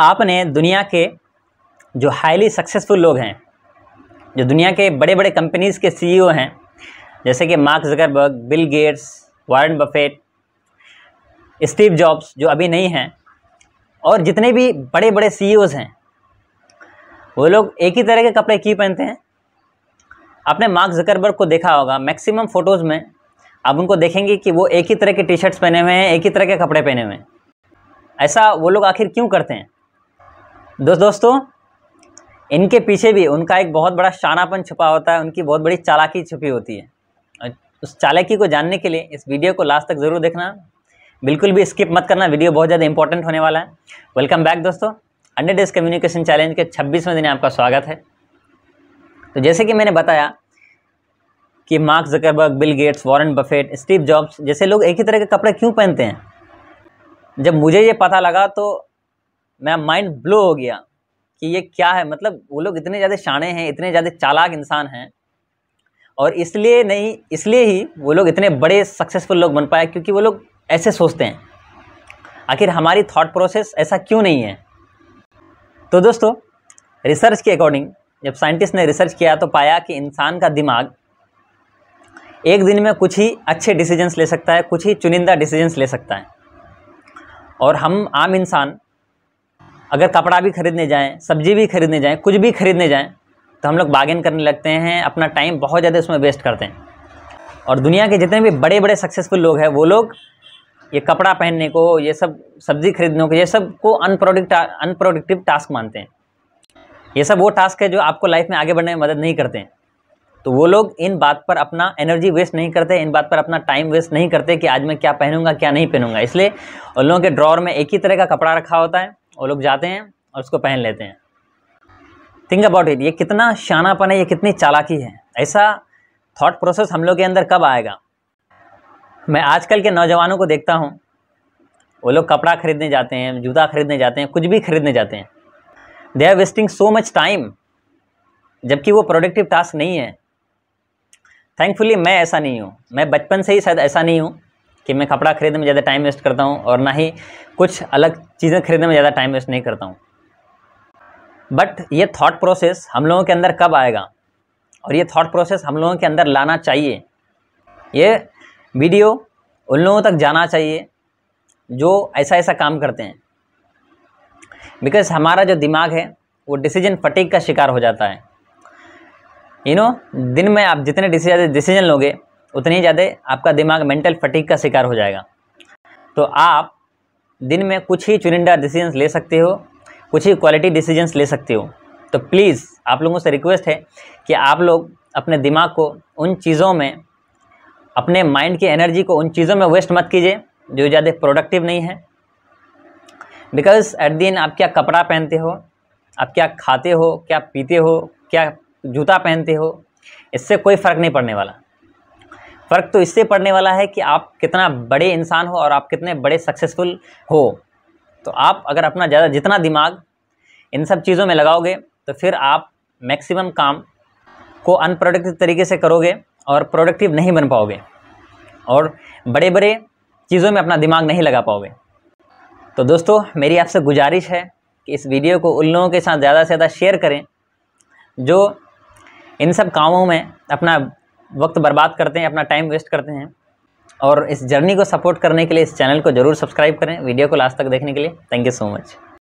आपने दुनिया के जो हाईली सक्सेसफुल लोग हैं जो दुनिया के बड़े बड़े कंपनीज़ के सीईओ हैं जैसे कि Mark Zuckerberg Bill Gates Warren Buffett Steve Jobs जो अभी नहीं हैं और जितने भी बड़े बड़े सी हैं वो लोग एक ही तरह के कपड़े क्यों पहनते हैं आपने मार्क जकरबर्ग को देखा होगा मैक्सिमम फ़ोटोज़ में आप उनको देखेंगे कि वो एक ही तरह के टी शर्ट्स पहने हुए हैं एक ही तरह के कपड़े पहने हुए हैं ऐसा वो लोग आखिर क्यों करते हैं दोस्त दोस्तों इनके पीछे भी उनका एक बहुत बड़ा शानापन छुपा होता है उनकी बहुत बड़ी चालाकी छुपी होती है और उस चालाकी को जानने के लिए इस वीडियो को लास्ट तक ज़रूर देखना बिल्कुल भी स्किप मत करना वीडियो बहुत ज़्यादा इंपॉर्टेंट होने वाला है वेलकम बैक दोस्तों हंड्रेड डेज कम्युनिकेशन चैलेंज के छब्बीसवें दिन आपका स्वागत है तो जैसे कि मैंने बताया कि Mark Zuckerberg Bill Gates Warren Buffett Steve Jobs जैसे लोग एक ही तरह के कपड़े क्यों पहनते हैं जब मुझे ये पता लगा तो मैं माइंड ब्लो हो गया कि ये क्या है मतलब वो लोग इतने ज़्यादा शाणे हैं इतने ज़्यादा चालाक इंसान हैं और इसलिए नहीं इसलिए ही वो लोग इतने बड़े सक्सेसफुल लोग बन पाए क्योंकि वो लोग ऐसे सोचते हैं आखिर हमारी थॉट प्रोसेस ऐसा क्यों नहीं है तो दोस्तों रिसर्च के अकॉर्डिंग जब साइंटिस्ट ने रिसर्च किया तो पाया कि इंसान का दिमाग एक दिन में कुछ ही अच्छे डिसीजंस ले सकता है कुछ ही चुनिंदा डिसीजंस ले सकता है और हम आम इंसान अगर कपड़ा भी खरीदने जाएँ सब्जी भी खरीदने जाएँ कुछ भी खरीदने जाएँ तो हम लोग बागिन करने लगते हैं अपना टाइम बहुत ज़्यादा उसमें वेस्ट करते हैं और दुनिया के जितने भी बड़े बड़े सक्सेसफुल लोग हैं वो लोग ये कपड़ा पहनने को ये सब सब्जी खरीदने को ये सब को अनप्रोडक्ट अनप्रोडक्टिव टास्क मानते हैं ये सब वो टास्क है जो आपको लाइफ में आगे बढ़ने में मदद नहीं करते हैं तो वो लोग इन बात पर अपना एनर्जी वेस्ट नहीं करते इन बात पर अपना टाइम वेस्ट नहीं करते कि आज मैं क्या पहनूंगा क्या नहीं पहनूंगा इसलिए उन लोगों के ड्रॉर में एक ही तरह का कपड़ा रखा होता है वो लोग जाते हैं और उसको पहन लेते हैं थिंक अबाउट इट ये कितना शानापन है ये कितनी चालाकी है ऐसा थाट प्रोसेस हम लोग के अंदर कब आएगा मैं आजकल के नौजवानों को देखता हूँ वो लोग कपड़ा खरीदने जाते हैं जूता खरीदने जाते हैं कुछ भी खरीदने जाते हैं they are wasting so much time जबकि वो प्रोडक्टिव टास्क नहीं है थैंकफुली मैं ऐसा नहीं हूँ मैं बचपन से ही शायद ऐसा नहीं हूँ कि मैं कपड़ा खरीदने में ज़्यादा टाइम वेस्ट करता हूँ और ना ही कुछ अलग चीज़ें खरीदने में ज़्यादा टाइम वेस्ट नहीं करता हूँ बट ये थाट प्रोसेस हम लोगों के अंदर कब आएगा और ये थाट प्रोसेस हम लोगों के अंदर लाना चाहिए ये वीडियो उन लोगों तक जाना चाहिए जो ऐसा ऐसा काम करते हैं बिकॉज हमारा जो दिमाग है वो डिसीजन फटीक का शिकार हो जाता है यू you नो know, दिन में आप जितने डिसीजन डिसीजन लोगे उतनी ही ज़्यादा आपका दिमाग मेंटल फटीक का शिकार हो जाएगा तो आप दिन में कुछ ही चुनिंदा डिसीजंस ले सकते हो कुछ ही क्वालिटी डिसीजंस ले सकते हो तो प्लीज़ आप लोगों से रिक्वेस्ट है कि आप लोग अपने दिमाग को उन चीज़ों में अपने माइंड की एनर्जी को उन चीज़ों में वेस्ट मत कीजिए जो ज़्यादा प्रोडक्टिव नहीं है बिकॉज एट दिन आप क्या कपड़ा पहनते हो आप क्या खाते हो क्या पीते हो क्या जूता पहनते हो इससे कोई फ़र्क नहीं पड़ने वाला फ़र्क तो इससे पड़ने वाला है कि आप कितना बड़े इंसान हो और आप कितने बड़े सक्सेसफुल हो तो आप अगर अपना ज़्यादा जितना दिमाग इन सब चीज़ों में लगाओगे तो फिर आप मैक्सिमम काम को अनप्रोडक्टिव तरीके से करोगे और प्रोडक्टिव नहीं बन पाओगे और बड़े बड़े चीज़ों में अपना दिमाग नहीं लगा पाओगे तो दोस्तों मेरी आपसे गुजारिश है कि इस वीडियो को उन लोगों के साथ ज़्यादा से ज़्यादा शेयर करें जो इन सब कामों में अपना वक्त बर्बाद करते हैं अपना टाइम वेस्ट करते हैं और इस जर्नी को सपोर्ट करने के लिए इस चैनल को ज़रूर सब्सक्राइब करें वीडियो को लास्ट तक देखने के लिए थैंक यू सो मच